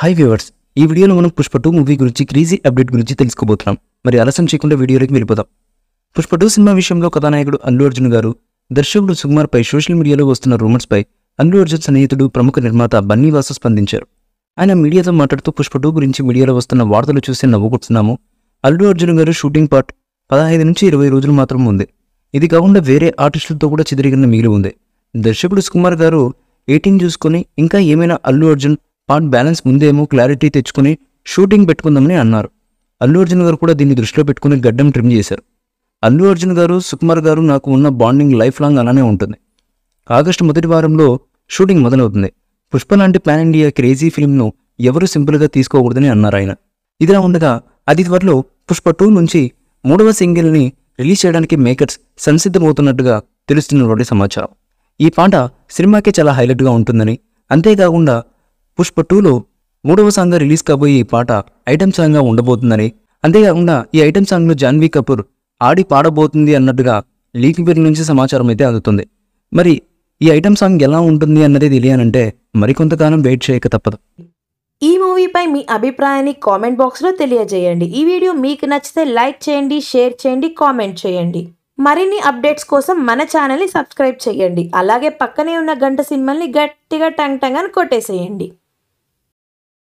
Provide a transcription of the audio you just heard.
high viewers ఈ వీడియోలో మనం పుష్ప టూ మూవీ గురించి క్రీజీ అప్డేట్ గురించి తెలుసుకోబోతున్నాం మరి అలసం చేయకుండా వీడియోలోకి వెళ్ళిపోదాం పుష్ప టూ సినిమా విషయంలో కథానాయకుడు అల్లు అర్జున్ గారు దర్శకుడు సుకుమార్పై సోషల్ మీడియాలో వస్తున్న రూమర్స్పై అల్లు అర్జున్ స్నేహితుడు ప్రముఖ నిర్మాత బన్నీవాసు స్పందించారు ఆయన మీడియాతో మాట్లాడుతూ పుష్ప టూ గురించి మీడియాలో వస్తున్న వార్తలు చూసి నవ్వుకుంటున్నాము అల్లు అర్జున్ గారు షూటింగ్ పార్ట్ పదహైదు నుంచి ఇరవై రోజులు మాత్రం ఉంది ఇది కాకుండా వేరే ఆర్టిస్టులతో కూడా చిదిరిగిన మిగిలి ఉంది దర్శకుడు సుకుమార్ గారు ఎయిటీన్ చూసుకొని ఇంకా ఏమైనా అల్లు అర్జున్ పాన్ బ్యాలెన్స్ ముందేమో క్లారిటీ తెచ్చుకుని షూటింగ్ పెట్టుకుందామని అన్నారు అల్లు అర్జున్ గారు కూడా దీన్ని దృష్టిలో పెట్టుకుని గడ్డం ట్రిమ్ చేశారు అల్లు అర్జున్ గారు సుకుమార్ గారు నాకు ఉన్న బాండింగ్ లైఫ్ లాంగ్ అలానే ఉంటుంది ఆగస్టు మొదటి వారంలో షూటింగ్ మొదలవుతుంది పుష్ప లాంటి ప్లాన్ ఇండియా క్రేజీ ఫిల్మ్ను ఎవరు సింపుల్గా తీసుకోకూడదని అన్నారు ఆయన ఇదిలా ఉండగా అది త్వరలో పుష్ప టూ నుంచి మూడవ సింగిల్ని రిలీజ్ చేయడానికి మేకర్స్ సంసిద్ధమవుతున్నట్టుగా తెలుస్తున్న సమాచారం ఈ పాట సినిమాకే చాలా హైలైట్గా ఉంటుందని అంతేకాకుండా పుష్ప టూలో మూడవ సాంగ్గా రిలీజ్ కాబోయే ఈ పాట సాంగ్ సాంగ్గా ఉండబోతుందని అంతేకాకుండా ఈ సాంగ్ సాంగ్లో జాన్వీ కపూర్ ఆడి పాడబోతుంది అన్నట్టుగా లీక్ పేరు నుంచి సమాచారం అయితే అందుతుంది మరి ఈ ఐటెం సాంగ్ ఎలా ఉంటుంది అన్నది తెలియనంటే మరికొంతకాలం వెయిట్ చేయక తప్పదు ఈ మూవీపై మీ అభిప్రాయాన్ని కామెంట్ బాక్స్లో తెలియజేయండి ఈ వీడియో మీకు నచ్చితే లైక్ చేయండి షేర్ చేయండి కామెంట్ చేయండి మరిన్ని అప్డేట్స్ కోసం మన ఛానల్ని సబ్స్క్రైబ్ చేయండి అలాగే పక్కనే ఉన్న గంట సినిమాల్ని గట్టిగా టంగ్ టంగ్ అని కొట్టేసేయండి